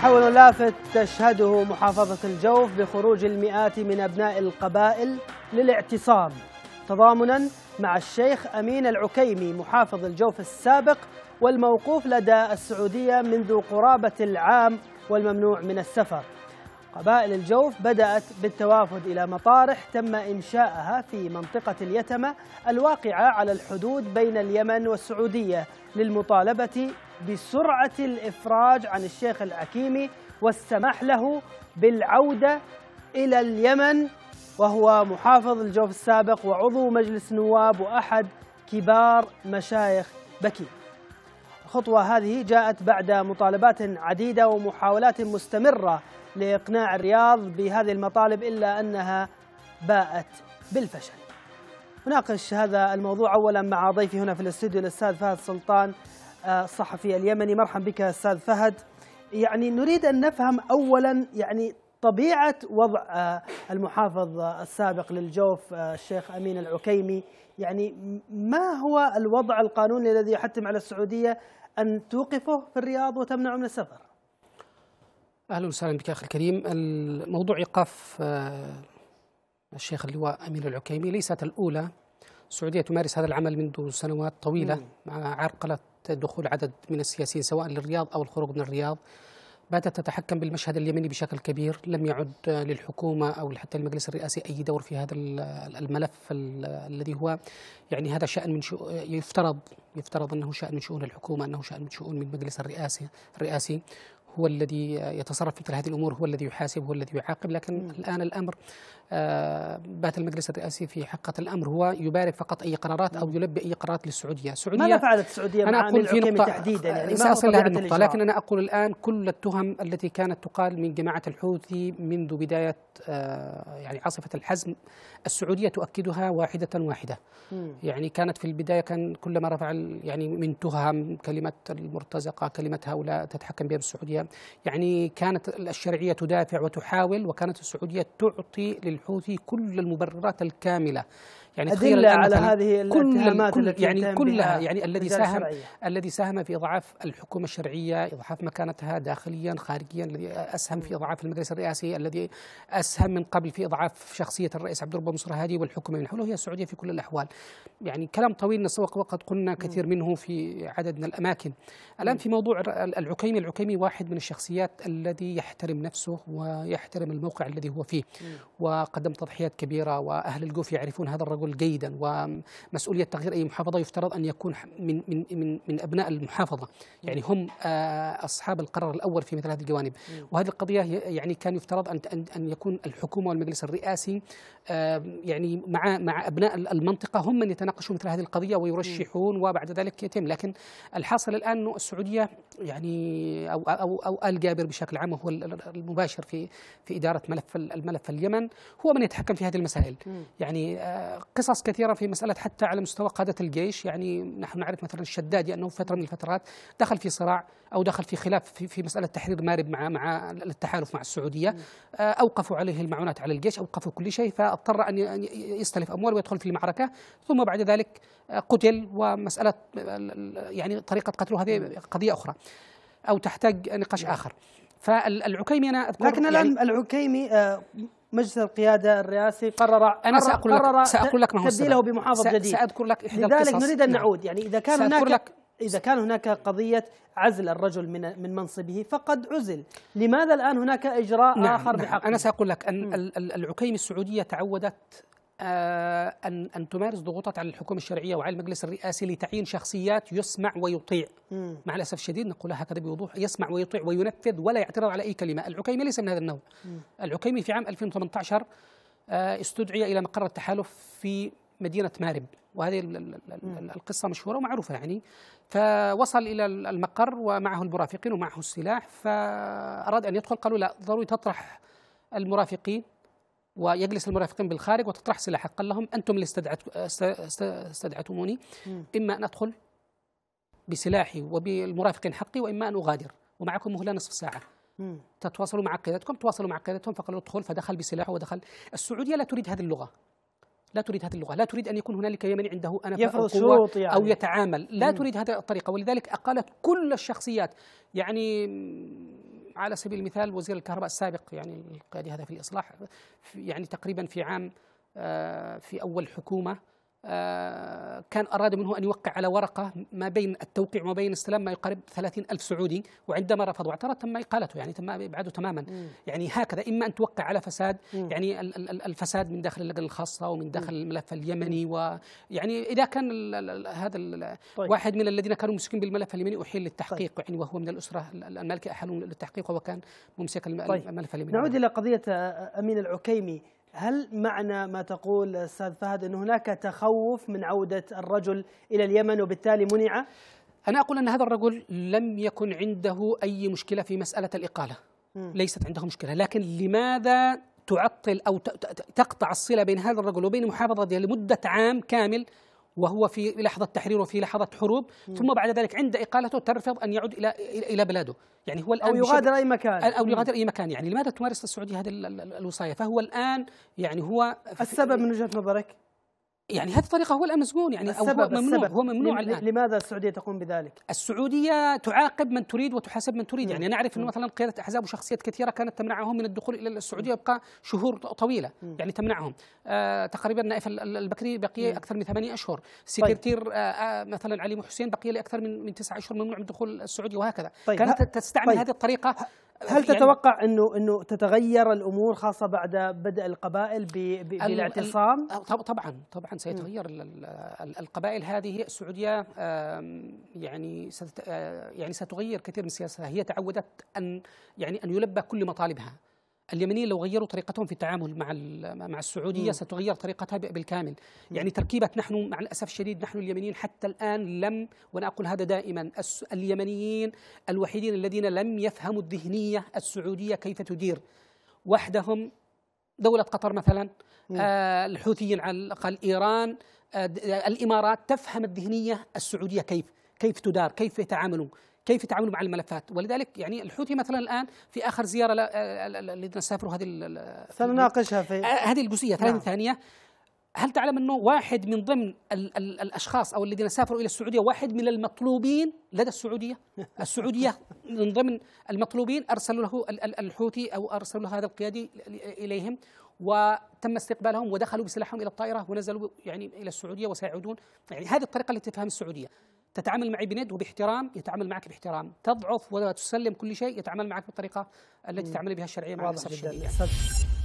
تحول لافت تشهده محافظة الجوف بخروج المئات من أبناء القبائل للاعتصام تضامنا مع الشيخ أمين العكيمي محافظ الجوف السابق والموقوف لدى السعودية منذ قرابة العام والممنوع من السفر قبائل الجوف بدأت بالتوافد إلى مطارح تم إنشاءها في منطقة اليتمة الواقعة على الحدود بين اليمن والسعودية للمطالبة بسرعة الإفراج عن الشيخ العكيمي والسماح له بالعودة إلى اليمن وهو محافظ الجوف السابق وعضو مجلس نواب وأحد كبار مشايخ بكين الخطوة هذه جاءت بعد مطالبات عديدة ومحاولات مستمرة لإقناع الرياض بهذه المطالب إلا أنها باءت بالفشل نناقش هذا الموضوع أولا مع ضيفي هنا في الاستوديو الأستاذ فهد سلطان آه، الصحفي اليمني مرحبا بك أستاذ فهد يعني نريد أن نفهم أولا يعني طبيعة وضع آه، المحافظ السابق للجوف آه، الشيخ أمين العكيمي يعني ما هو الوضع القانوني الذي يحتم على السعودية أن توقفه في الرياض وتمنعه من السفر اهلا وسهلا بك اخي الكريم الموضوع ايقاف آه، الشيخ اللواء امين العكيمي ليست الاولى السعوديه تمارس هذا العمل منذ سنوات طويله مع عرقله دخول عدد من السياسيين سواء للرياض او الخروج من الرياض باتت تتحكم بالمشهد اليمني بشكل كبير لم يعد للحكومه او حتى المجلس الرئاسي اي دور في هذا الملف الذي هو يعني هذا شان من يفترض يفترض انه شان من شؤون الحكومه انه شان من شؤون من المجلس الرئاسي الرئاسي هو الذي يتصرف في مثل هذه الامور هو الذي يحاسب هو الذي يعاقب لكن نعم. الان الامر آه، بات المجلس الرئاسي في حقه الامر هو يبارك فقط اي قرارات او نعم. يلبي اي قرارات للسعوديه، السعوديه ماذا فعلت السعوديه أنا مع أقول في نقطة تحديدا يعني أصل هذه النقطه لكن انا اقول الان كل التهم التي كانت تقال من جماعه الحوثي منذ بدايه آه، يعني عاصفه الحزم السعوديه تؤكدها واحده واحده يعني كانت في البدايه كان كلما رفع يعني من تهم كلمه المرتزقه كلمه هؤلاء تتحكم بها السعوديه السعودية يعني كانت الشرعية تدافع وتحاول وكانت السعودية تعطي للحوثي كل المبررات الكاملة يعني أدلة على هذه الاتهامات كل التي يعني كلها يعني الذي ساهم الذي ساهم في إضعاف الحكومة الشرعية إضعاف مكانتها داخليا خارجيا الذي أسهم في إضعاف المجلس الرئاسي الذي أسهم من قبل في إضعاف شخصية الرئيس عبد الرب منصور هادي والحكومة من حوله هي السعودية في كل الأحوال يعني كلام طويل نسوق وقد قلنا كثير منه في عدد من الأماكن الآن في موضوع العكيمي العكيمي واحد من الشخصيات الذي يحترم نفسه ويحترم الموقع الذي هو فيه وقدم تضحيات كبيرة وأهل الجوف يعرفون هذا الرجل الرجل جيدا ومسؤولية تغيير أي محافظة يفترض أن يكون من من من, من أبناء المحافظة يعني هم آه، أصحاب القرار الأول في مثل هذه الجوانب وهذه القضية يعني كان يفترض أن أن يكون الحكومة والمجلس الرئاسي آه، يعني مع مع أبناء المنطقة هم من يتناقشوا مثل هذه القضية ويرشحون وبعد ذلك يتم لكن الحاصل الآن أنه السعودية يعني أو أو أو آل جابر بشكل عام هو المباشر في في إدارة ملف الملف اليمن هو من يتحكم في هذه المسائل يعني آه، قصص كثيره في مساله حتى على مستوى قاده الجيش يعني نحن نعرف مثلا الشدادي انه فتره من الفترات دخل في صراع او دخل في خلاف في, في مساله تحرير مارب مع مع التحالف مع السعوديه آه، اوقفوا عليه المعونات على الجيش اوقفوا كل شيء فاضطر ان يستلف اموال ويدخل في المعركه ثم بعد ذلك آه، قتل ومساله يعني طريقه قتله هذه قضيه اخرى او تحتاج نقاش اخر فالعكيمي انا اذكر لكن الان يعني العكيمي آه، مجلس القيادة الرئاسي قرر أنا قرر سأقول لك سأقول لك ما هو تبديله بمحافظ جديد سأذكر لك إحدى لذلك نريد أن نعود يعني إذا كان هناك لك إذا كان هناك قضية عزل الرجل من من منصبه فقد عزل، لماذا الآن هناك إجراء نعم آخر نعم بحقه؟ أنا سأقول لك أن العكيم السعودية تعودت آه، أن أن تمارس ضغوطات على الحكومة الشرعية وعلى المجلس الرئاسي لتعيين شخصيات يسمع ويطيع مع الأسف الشديد نقولها هكذا بوضوح يسمع ويطيع وينفذ ولا يعترض على أي كلمة العكيمي ليس من هذا النوع العكيمي في عام 2018 آه، استدعي إلى مقر التحالف في مدينة مارب وهذه القصة مشهورة ومعروفة يعني فوصل إلى المقر ومعه المرافقين ومعه السلاح فأراد أن يدخل قالوا لا ضروري تطرح المرافقين ويجلس المرافقين بالخارج وتطرح سلاحك قال لهم أنتم اللي استدعتموني إما أن أدخل بسلاحي وبالمرافقين حقي وإما أن أغادر ومعكم مهلة نصف ساعة تتواصلوا مع قيادتكم تواصلوا مع قيادتهم فقالوا ادخل فدخل بسلاحه ودخل السعودية لا تريد هذه اللغة لا تريد هذه اللغة لا تريد أن يكون هنالك يمني عنده أنا يفرض شروط يعني. أو يتعامل لا مم. تريد هذه الطريقة ولذلك أقالت كل الشخصيات يعني على سبيل المثال وزير الكهرباء السابق يعني القيادي هذا في الإصلاح يعني تقريبا في عام آه، في أول حكومة آه، كان أراد منه أن يوقع على ورقة ما بين التوقيع وما بين السلام ما يقارب ثلاثين ألف سعودي وعندما رفض واعترض تم إقالته يعني تم إبعاده تماما م. يعني هكذا إما أن توقع على فساد م. يعني الفساد من داخل اللجنة الخاصة ومن داخل الملف اليمني ويعني إذا كان هذا طيب. واحد من الذين كانوا ممسكين بالملف اليمني أحيل للتحقيق طيب. يعني وهو من الأسرة المالكة أحلوا للتحقيق وهو كان ممسك طيب. الملف طيب. اليمني نعود إلى قضية آه، آه، أمين العكيمي هل معنى ما تقول استاذ فهد ان هناك تخوف من عوده الرجل الى اليمن وبالتالي منع؟ انا اقول ان هذا الرجل لم يكن عنده اي مشكله في مساله الاقاله. م. ليست عنده مشكله، لكن لماذا تعطل او تقطع الصله بين هذا الرجل وبين محافظة لمده عام كامل وهو في لحظة تحرير وفي لحظة حروب مم. ثم بعد ذلك عند إقالته ترفض أن يعود إلى إلى بلاده يعني هو الآن أو يغادر أي مكان أو يغادر أي مكان يعني لماذا تمارس السعودية هذه الوصاية فهو الآن يعني هو السبب من وجهة نظرك يعني هذه الطريقه هو الامازون يعني السبب هو ممنوع السبب هو ممنوع الان لماذا السعوديه تقوم بذلك؟ السعوديه تعاقب من تريد وتحاسب من تريد يعني انا اعرف انه مثلا قياده احزاب وشخصيات كثيره كانت تمنعهم من الدخول الى السعوديه يبقى شهور طويله مم. يعني تمنعهم آه تقريبا نائف البكري بقي مم. اكثر من ثمانية اشهر طيب. سكرتير طيب. آه مثلا علي محسين بقي لاكثر من من تسعة اشهر ممنوع من دخول السعوديه وهكذا طيب. كانت تستعمل طيب. هذه الطريقه هل تتوقع انه انه تتغير الامور خاصه بعد بدء القبائل بالاعتصام؟ طبعا طبعا سيتغير القبائل هذه السعوديه يعني آه، يعني ستغير كثير من سياستها هي تعودت ان يعني ان يلبى كل مطالبها اليمنيين لو غيروا طريقتهم في التعامل مع مع السعوديه م. ستغير طريقتها بالكامل م. يعني تركيبه نحن مع الاسف الشديد نحن اليمنيين حتى الان لم وانا اقول هذا دائما اليمنيين الوحيدين الذين لم يفهموا الذهنيه السعوديه كيف تدير وحدهم دوله قطر مثلا آه الحوثيين على الاقل ايران آه الامارات تفهم الذهنيه السعوديه كيف كيف تدار كيف يتعاملون كيف يتعاملوا مع الملفات ولذلك يعني الحوثي مثلا الان في اخر زياره اللي نسافروا هذه سنناقشها في آه، هذه الجزئيه 30 نعم. ثانيه هل تعلم انه واحد من ضمن الـ الـ الاشخاص او الذين سافروا الى السعوديه واحد من المطلوبين لدى السعوديه السعوديه من ضمن المطلوبين ارسلوا له الحوثي او ارسلوا له هذا القيادي اليهم وتم استقبالهم ودخلوا بسلاحهم الى الطائره ونزلوا يعني الى السعوديه وسيعودون يعني هذه الطريقه التي تفهم السعوديه تتعامل معي بند وباحترام يتعامل معك باحترام تضعف وتسلم كل شيء يتعامل معك بالطريقة التي تعمل بها الشرعية مع الأسف